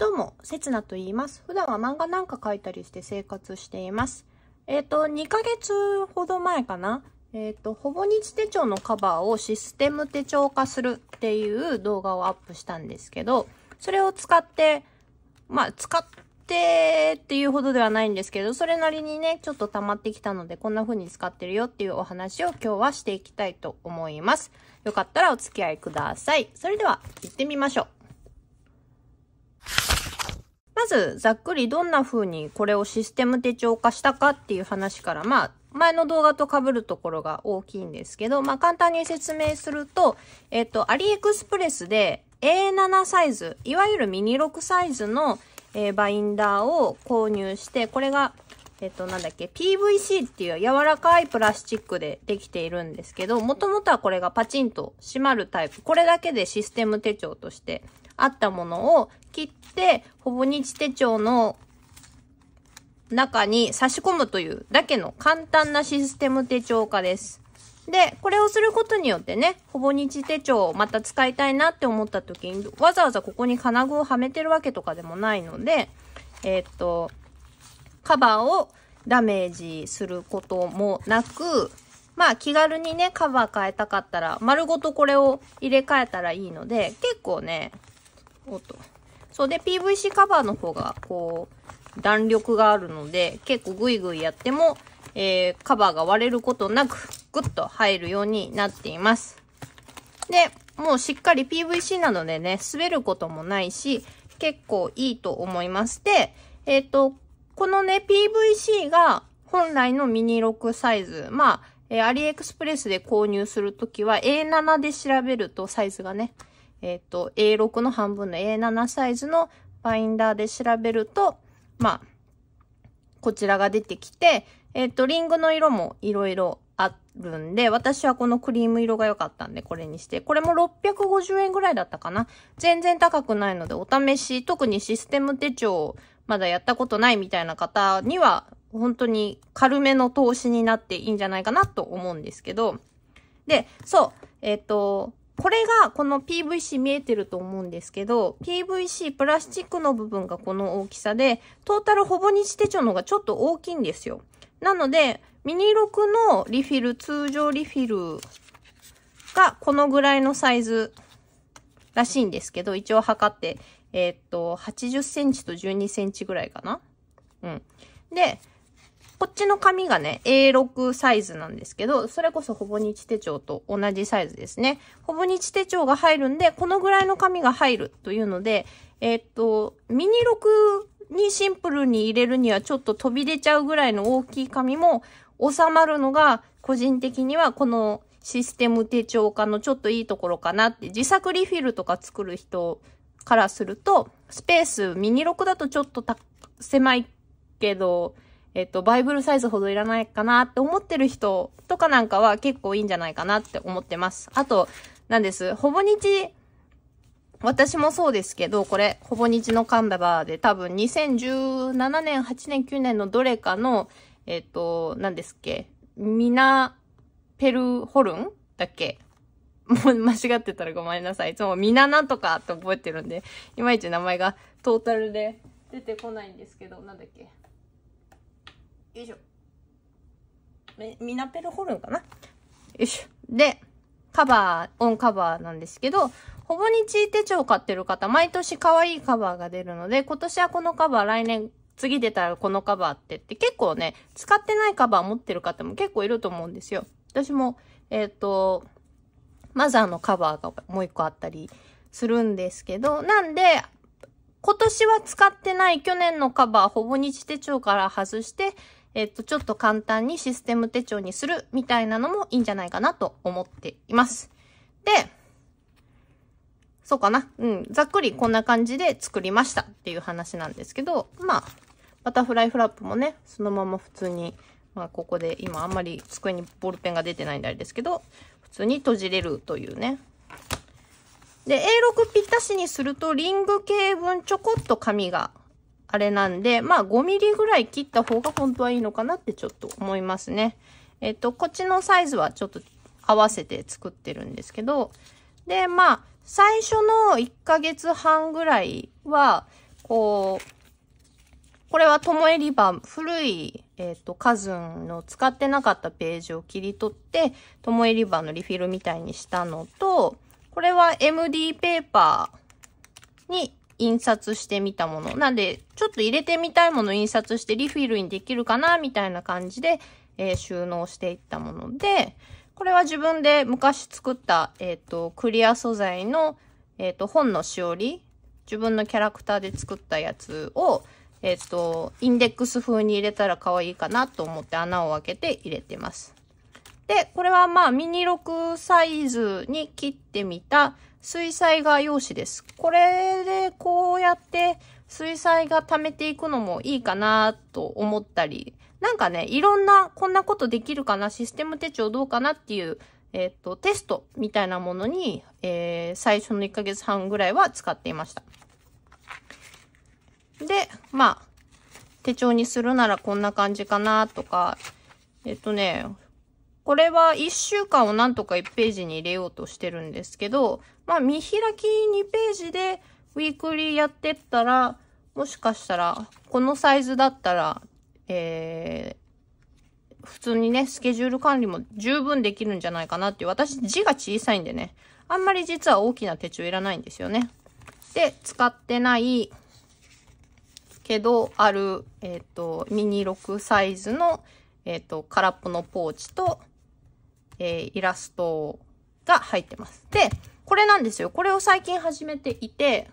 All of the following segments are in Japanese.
どうも、せつなと言います。普段は漫画なんか描いたりして生活しています。えっ、ー、と、2ヶ月ほど前かな。えっ、ー、と、ほぼ日手帳のカバーをシステム手帳化するっていう動画をアップしたんですけど、それを使って、まあ、使ってっていうほどではないんですけど、それなりにね、ちょっと溜まってきたので、こんな風に使ってるよっていうお話を今日はしていきたいと思います。よかったらお付き合いください。それでは、行ってみましょう。まず、ざっくりどんな風にこれをシステム手帳化したかっていう話から、まあ、前の動画と被るところが大きいんですけど、まあ、簡単に説明すると、えっと、アリエクスプレスで A7 サイズ、いわゆるミニ6サイズの、えー、バインダーを購入して、これがえっと、なんだっけ、PVC っていう柔らかいプラスチックでできているんですけど、もともとはこれがパチンと閉まるタイプ。これだけでシステム手帳としてあったものを切って、ほぼ日手帳の中に差し込むというだけの簡単なシステム手帳化です。で、これをすることによってね、ほぼ日手帳をまた使いたいなって思った時に、わざわざここに金具をはめてるわけとかでもないので、えー、っと、カバーをダメージすることもなく、まあ気軽にね、カバー変えたかったら、丸ごとこれを入れ替えたらいいので、結構ね、おっと。そうで、PVC カバーの方が、こう、弾力があるので、結構グイグイやっても、えー、カバーが割れることなく、ぐっと入るようになっています。で、もうしっかり PVC なのでね、滑ることもないし、結構いいと思います。で、えっ、ー、と、このね、PVC が本来のミニ6サイズ。まあ、えー、アリエクスプレスで購入するときは A7 で調べるとサイズがね、えっ、と、A6 の半分の A7 サイズのバインダーで調べると、まあ、こちらが出てきて、えっ、と、リングの色も色々あるんで、私はこのクリーム色が良かったんで、これにして。これも650円ぐらいだったかな。全然高くないので、お試し、特にシステム手帳まだやったことないみたいな方には、本当に軽めの投資になっていいんじゃないかなと思うんですけど。で、そう、えっ、ー、と、これが、この PVC 見えてると思うんですけど、PVC プラスチックの部分がこの大きさで、トータルほぼ日手帳の方がちょっと大きいんですよ。なので、ミニ6のリフィル、通常リフィルがこのぐらいのサイズらしいんですけど、一応測ってえー、っと、80センチと12センチぐらいかなうん。で、こっちの紙がね、A6 サイズなんですけど、それこそほぼ日手帳と同じサイズですね。ほぼ日手帳が入るんで、このぐらいの紙が入るというので、えー、っと、ミニ6にシンプルに入れるにはちょっと飛び出ちゃうぐらいの大きい紙も収まるのが、個人的にはこのシステム手帳化のちょっといいところかなって、自作リフィルとか作る人からすると、スペース、ミニ6だとちょっと狭いけど、えっと、バイブルサイズほどいらないかなって思ってる人とかなんかは結構いいんじゃないかなって思ってます。あと、なんです。ほぼ日、私もそうですけど、これ、ほぼ日のカンバーで多分2017年、8年、9年のどれかの、えっと、なんですっけ、ミナペルホルンだっけもう間違ってたらごめんなさい。いつもみななとかって覚えてるんで、いまいち名前がトータルで出てこないんですけど、なんだっけ。よいしょ。ミナペルホルンかなよいしょ。で、カバー、オンカバーなんですけど、ほぼ日手帳買ってる方、毎年可愛いカバーが出るので、今年はこのカバー、来年次出たらこのカバーってって結構ね、使ってないカバー持ってる方も結構いると思うんですよ。私も、えっ、ー、と、マザーのカバーがもう一個あったりするんですけど、なんで、今年は使ってない去年のカバーほぼ日手帳から外して、えっと、ちょっと簡単にシステム手帳にするみたいなのもいいんじゃないかなと思っています。で、そうかな。うん。ざっくりこんな感じで作りましたっていう話なんですけど、まあ、バタフライフラップもね、そのまま普通に、まあ、ここで今あんまり机にボールペンが出てないんであれですけど、普通に閉じれるというね。で、A6 ぴったしにするとリング系分ちょこっと紙があれなんで、まあ5ミリぐらい切った方が本当はいいのかなってちょっと思いますね。えっと、こっちのサイズはちょっと合わせて作ってるんですけど、で、まあ、最初の1ヶ月半ぐらいは、こう、これはともえリバー、古い、えっ、ー、と、カズンの使ってなかったページを切り取って、ともえリバーのリフィルみたいにしたのと、これは MD ペーパーに印刷してみたもの。なんで、ちょっと入れてみたいものを印刷してリフィルにできるかな、みたいな感じで、えー、収納していったもので、これは自分で昔作った、えっ、ー、と、クリア素材の、えっ、と、本のしおり、自分のキャラクターで作ったやつを、えっ、と、インデックス風に入れたら可愛いかなと思って穴を開けて入れてます。で、これはまあミニ6サイズに切ってみた水彩画用紙です。これでこうやって水彩画溜めていくのもいいかなと思ったり、なんかね、いろんなこんなことできるかな、システム手帳どうかなっていう、えっ、と、テストみたいなものに、えー、最初の1ヶ月半ぐらいは使っていました。で、まあ、手帳にするならこんな感じかなとか、えっとね、これは1週間をなんとか1ページに入れようとしてるんですけど、まあ見開き2ページでウィークリーやってったら、もしかしたら、このサイズだったら、えー、普通にね、スケジュール管理も十分できるんじゃないかなっていう。私字が小さいんでね、あんまり実は大きな手帳いらないんですよね。で、使ってないけどある、えー、と、ミニ6サイズの、えー、と、空っぽのポーチと、えー、イラストが入ってます。で、これなんですよ。これを最近始めていて、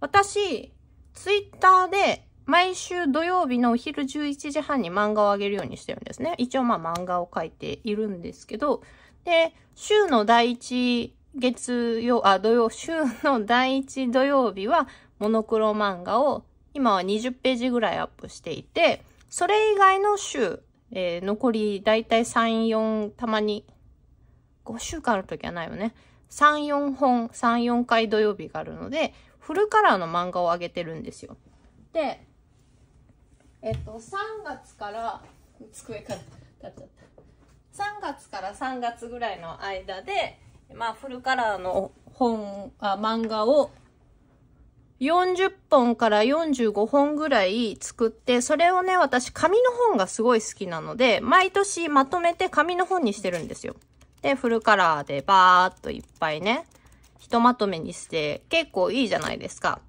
私、ツイッターで毎週土曜日のお昼11時半に漫画をあげるようにしてるんですね。一応まあ漫画を描いているんですけど、で、週の第1月曜、あ、土曜、週の第一土曜日はモノクロ漫画を今は20ページぐらいアップしていて、それ以外の週、えー、残りだいたい3、4、たまに、5週間ある時はないよね。3、4本、3、4回土曜日があるので、フルカラーの漫画をあげてるんですよ。で、えっと、3月から、机から立っちゃった。3月から3月ぐらいの間で、まあ、フルカラーの本、あ漫画を40本から45本ぐらい作って、それをね、私紙の本がすごい好きなので、毎年まとめて紙の本にしてるんですよ。で、フルカラーでバーっといっぱいね、ひとまとめにして、結構いいじゃないですか。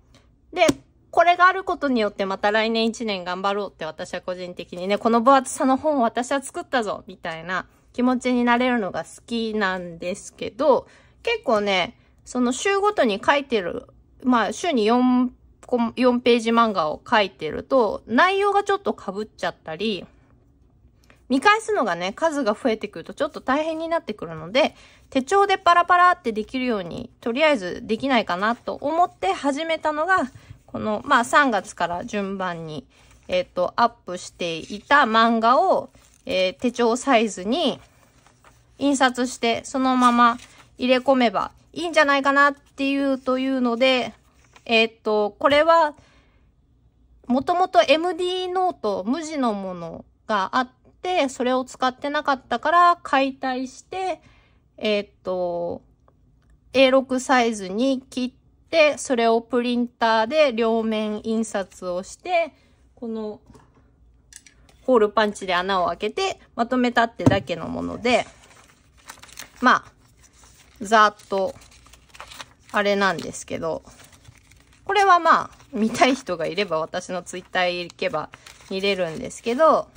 で、これがあることによってまた来年1年頑張ろうって私は個人的にね、この分厚さの本を私は作ったぞみたいな気持ちになれるのが好きなんですけど、結構ね、その週ごとに書いてるまあ、週に4、4ページ漫画を書いてると、内容がちょっと被っちゃったり、見返すのがね、数が増えてくるとちょっと大変になってくるので、手帳でパラパラってできるように、とりあえずできないかなと思って始めたのが、この、まあ3月から順番に、えっ、ー、と、アップしていた漫画を、えー、手帳サイズに印刷して、そのまま入れ込めばいいんじゃないかなっていうというので、えっと、これは、もともと MD ノート、無地のものがあって、それを使ってなかったから解体して、えっと、A6 サイズに切って、それをプリンターで両面印刷をして、このホールパンチで穴を開けてまとめたってだけのもので、まあ、ざーっとあれなんですけど、これはまあ、見たい人がいれば私のツイッターへ行けば見れるんですけど、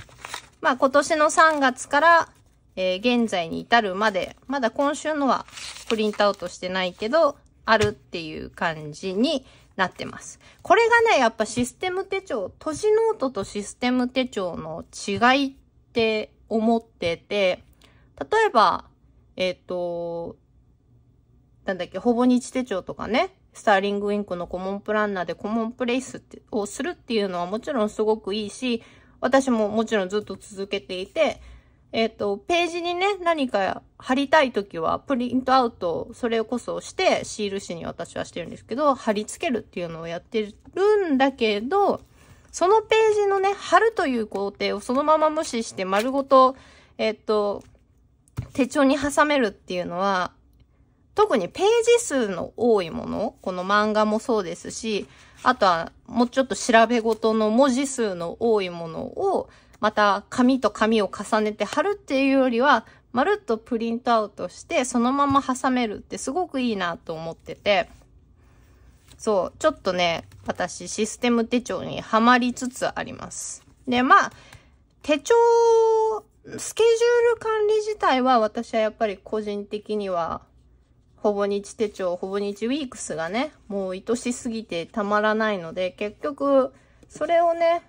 まあ今年の3月から、えー、現在に至るまで、まだ今週のはプリントアウトしてないけど、あるっていう感じになってます。これがね、やっぱシステム手帳、都市ノートとシステム手帳の違いって思ってて、例えば、えっ、ー、と、なんだっけ、ほぼ日手帳とかね、スターリングインクのコモンプランナーでコモンプレイスをするっていうのはもちろんすごくいいし、私ももちろんずっと続けていて、えっ、ー、と、ページにね、何か貼りたいときは、プリントアウト、それこそして、シール紙に私はしてるんですけど、貼り付けるっていうのをやってるんだけど、そのページのね、貼るという工程をそのまま無視して丸ごと、えっ、ー、と、手帳に挟めるっていうのは、特にページ数の多いもの、この漫画もそうですし、あとはもうちょっと調べ事の文字数の多いものを、また紙と紙を重ねて貼るっていうよりは、まるっとプリントアウトして、そのまま挟めるってすごくいいなと思ってて、そう、ちょっとね、私システム手帳にはまりつつあります。で、まあ、手帳、スケジュール管理自体は私はやっぱり個人的にはほぼ日手帳、ほぼ日ウィークスがね、もう愛しすぎてたまらないので、結局、それをね、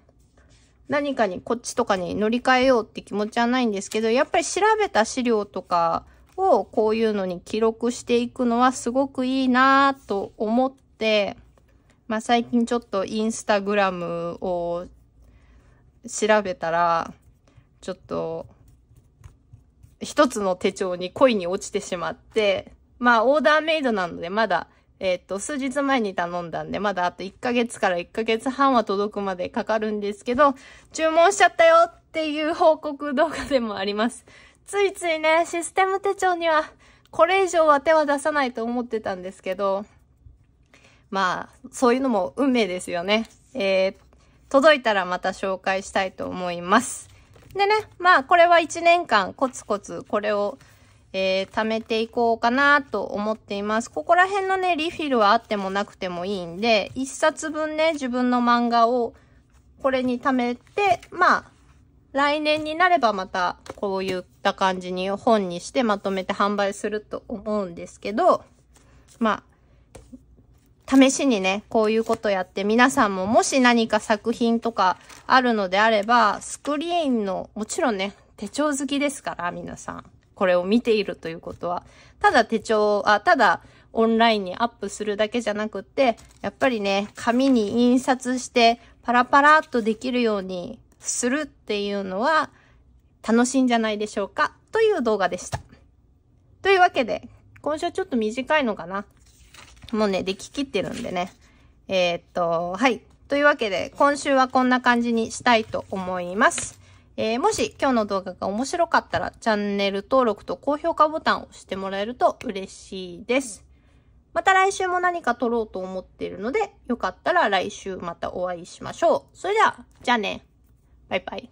何かにこっちとかに乗り換えようって気持ちはないんですけど、やっぱり調べた資料とかをこういうのに記録していくのはすごくいいなぁと思って、まあ最近ちょっとインスタグラムを調べたら、ちょっと、一つの手帳に恋に落ちてしまって、まあ、オーダーメイドなので、まだ、えっ、と、数日前に頼んだんで、まだあと1ヶ月から1ヶ月半は届くまでかかるんですけど、注文しちゃったよっていう報告動画でもあります。ついついね、システム手帳には、これ以上は手は出さないと思ってたんですけど、まあ、そういうのも運命ですよね。えー、届いたらまた紹介したいと思います。でね、まあ、これは1年間コツコツこれをえー、貯めていこうかなと思っています。ここら辺のね、リフィルはあってもなくてもいいんで、一冊分ね、自分の漫画をこれに貯めて、まあ、来年になればまたこういった感じに本にしてまとめて販売すると思うんですけど、まあ、試しにね、こういうことやって皆さんももし何か作品とかあるのであれば、スクリーンの、もちろんね、手帳好きですから、皆さん。これを見ているということは、ただ手帳、あ、ただオンラインにアップするだけじゃなくって、やっぱりね、紙に印刷してパラパラっとできるようにするっていうのは楽しいんじゃないでしょうかという動画でした。というわけで、今週はちょっと短いのかなもうね、でききってるんでね。えー、っと、はい。というわけで、今週はこんな感じにしたいと思います。えー、もし今日の動画が面白かったらチャンネル登録と高評価ボタンを押してもらえると嬉しいです。また来週も何か撮ろうと思っているので、よかったら来週またお会いしましょう。それでは、じゃあね。バイバイ。